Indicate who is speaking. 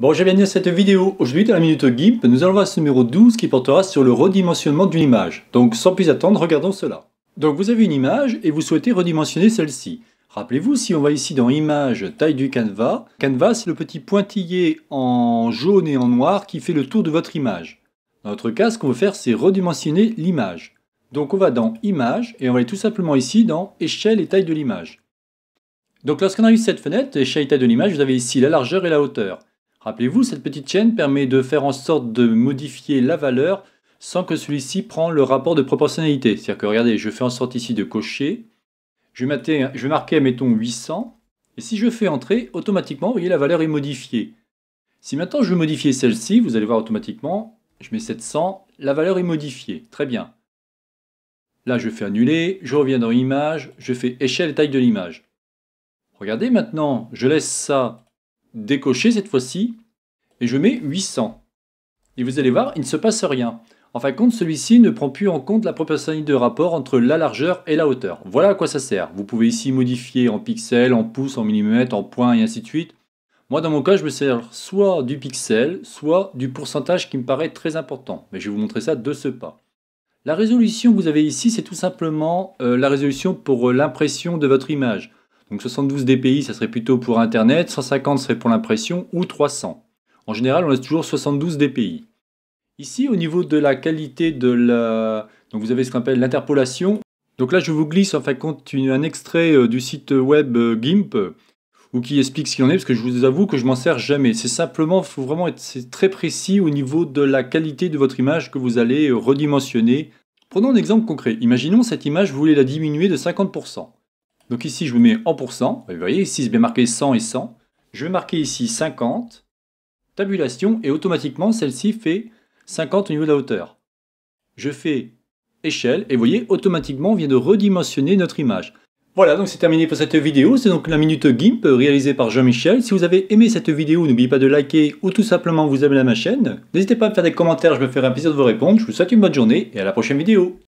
Speaker 1: Bonjour bienvenue à cette vidéo. Aujourd'hui dans la Minute GIMP, nous allons voir ce numéro 12 qui portera sur le redimensionnement d'une image. Donc sans plus attendre, regardons cela. Donc vous avez une image et vous souhaitez redimensionner celle-ci. Rappelez-vous, si on va ici dans Image, taille du canva, canevas c'est le petit pointillé en jaune et en noir qui fait le tour de votre image. Dans notre cas, ce qu'on veut faire, c'est redimensionner l'image. Donc on va dans Image et on va aller tout simplement ici dans Échelle et taille de l'image. Donc lorsqu'on a eu cette fenêtre, Échelle et taille de l'image, vous avez ici la largeur et la hauteur. Rappelez-vous, cette petite chaîne permet de faire en sorte de modifier la valeur sans que celui-ci prend le rapport de proportionnalité. C'est-à-dire que regardez, je fais en sorte ici de cocher, je vais, je marquer, mettons, 800, et si je fais entrer, automatiquement, vous voyez, la valeur est modifiée. Si maintenant je veux modifier celle-ci, vous allez voir automatiquement, je mets 700, la valeur est modifiée. Très bien. Là, je fais annuler, je reviens dans image, je fais échelle et taille de l'image. Regardez maintenant, je laisse ça décocher cette fois-ci, et je mets 800. Et vous allez voir, il ne se passe rien. En fin de compte, celui-ci ne prend plus en compte la proportionnalité de rapport entre la largeur et la hauteur. Voilà à quoi ça sert. Vous pouvez ici modifier en pixels, en pouces, en millimètres, en points et ainsi de suite. Moi, dans mon cas, je me sers soit du pixel, soit du pourcentage qui me paraît très important. Mais je vais vous montrer ça de ce pas. La résolution que vous avez ici, c'est tout simplement euh, la résolution pour euh, l'impression de votre image. Donc 72 DPI, ça serait plutôt pour Internet, 150 serait pour l'impression ou 300. En général, on laisse toujours 72 DPI. Ici, au niveau de la qualité de la... Donc vous avez ce qu'on appelle l'interpolation. Donc là, je vous glisse en fin de compte un extrait euh, du site web euh, GIMP ou qui explique ce qu'il en est, parce que je vous avoue que je m'en sers jamais. C'est simplement, il faut vraiment être très précis au niveau de la qualité de votre image que vous allez euh, redimensionner. Prenons un exemple concret. Imaginons cette image, vous voulez la diminuer de 50%. Donc ici, je vous mets en pourcent. Vous voyez, ici, c'est bien marqué 100 et 100. Je vais marquer ici 50, tabulation, et automatiquement, celle-ci fait 50 au niveau de la hauteur. Je fais échelle, et vous voyez, automatiquement, on vient de redimensionner notre image. Voilà, donc c'est terminé pour cette vidéo. C'est donc la Minute GIMP réalisée par Jean-Michel. Si vous avez aimé cette vidéo, n'oubliez pas de liker ou tout simplement vous abonner à ma chaîne. N'hésitez pas à me faire des commentaires, je me ferai un plaisir de vous répondre. Je vous souhaite une bonne journée et à la prochaine vidéo.